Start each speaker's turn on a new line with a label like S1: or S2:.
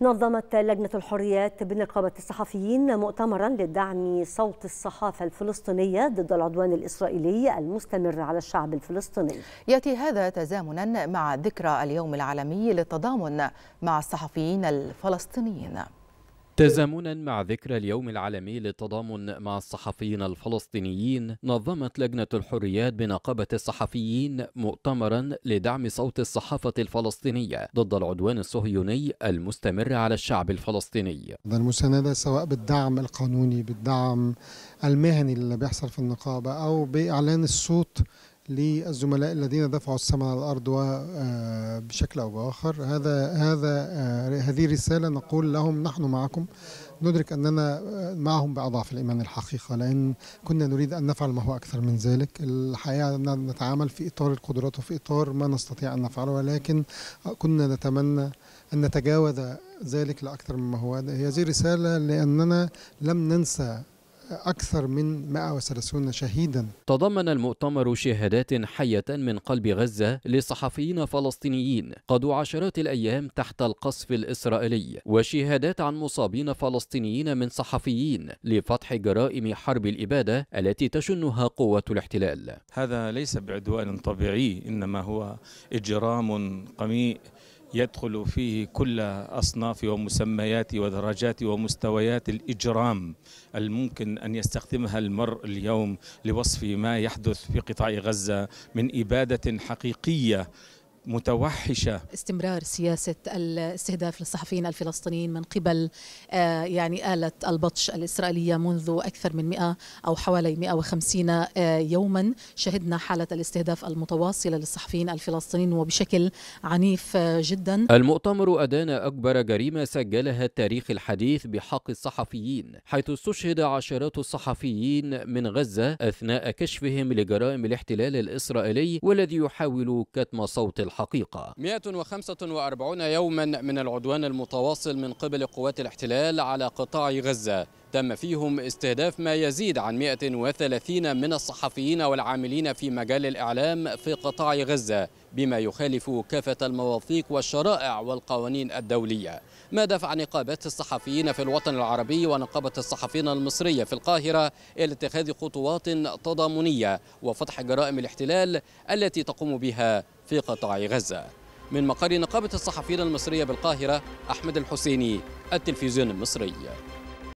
S1: نظمت لجنة الحريات بنقابة الصحفيين مؤتمرا لدعم صوت الصحافة الفلسطينية ضد العدوان الإسرائيلي المستمر على الشعب الفلسطيني
S2: يأتي هذا تزامنا مع ذكرى اليوم العالمي للتضامن مع الصحفيين الفلسطينيين
S3: تزامنا مع ذكرى اليوم العالمي للتضامن مع الصحفيين الفلسطينيين نظمت لجنة الحريات بنقابة الصحفيين مؤتمرا لدعم صوت الصحافة الفلسطينية ضد العدوان الصهيوني المستمر على الشعب الفلسطيني
S1: المساندة سواء بالدعم القانوني بالدعم المهني اللي بيحصل في النقابة أو بإعلان الصوت للزملاء الذين دفعوا الثمن على الارض آه، بشكل او باخر هذا هذا آه، هذه رساله نقول لهم نحن معكم ندرك اننا آه، معهم باضعف الايمان الحقيقه لان كنا نريد ان نفعل ما هو اكثر من ذلك الحقيقه اننا نتعامل في اطار القدرات وفي اطار ما نستطيع ان نفعله ولكن كنا نتمنى ان نتجاوز ذلك لاكثر مما هو هذه رساله لاننا لم ننسى أكثر من 130 شهيدا
S3: تضمن المؤتمر شهادات حية من قلب غزة لصحفيين فلسطينيين قضوا عشرات الأيام تحت القصف الإسرائيلي وشهادات عن مصابين فلسطينيين من صحفيين لفتح جرائم حرب الإبادة التي تشنها قوة الاحتلال
S2: هذا ليس بعدوان طبيعي إنما هو إجرام قميء يدخل فيه كل أصناف ومسميات ودرجات ومستويات الإجرام الممكن أن يستخدمها المرء اليوم لوصف ما يحدث في قطاع غزة من إبادة حقيقية متوحشة
S1: استمرار سياسة الاستهداف للصحفيين الفلسطينيين من قبل آه، يعني آلة البطش الإسرائيلية منذ أكثر من 100 أو حوالي 150 آه، يوما شهدنا حالة الاستهداف المتواصلة للصحفيين الفلسطينيين وبشكل عنيف آه، جدا
S3: المؤتمر أدان أكبر جريمة سجلها التاريخ الحديث بحق الصحفيين حيث استشهد عشرات الصحفيين من غزة أثناء كشفهم لجرائم الاحتلال الإسرائيلي والذي يحاول كتم صوت الحق الحقيقة 145 يوما من العدوان المتواصل من قبل قوات الاحتلال على قطاع غزة تم فيهم استهداف ما يزيد عن 130 من الصحفيين والعاملين في مجال الإعلام في قطاع غزة بما يخالف كافة المواثيق والشرائع والقوانين الدولية ما دفع نقابات الصحفيين في الوطن العربي ونقابة الصحفيين المصرية في القاهرة إلى اتخاذ خطوات تضامنية وفتح جرائم الاحتلال التي تقوم بها في قطاع غزة من مقر نقابة الصحفيين المصرية بالقاهرة أحمد الحسيني التلفزيون المصري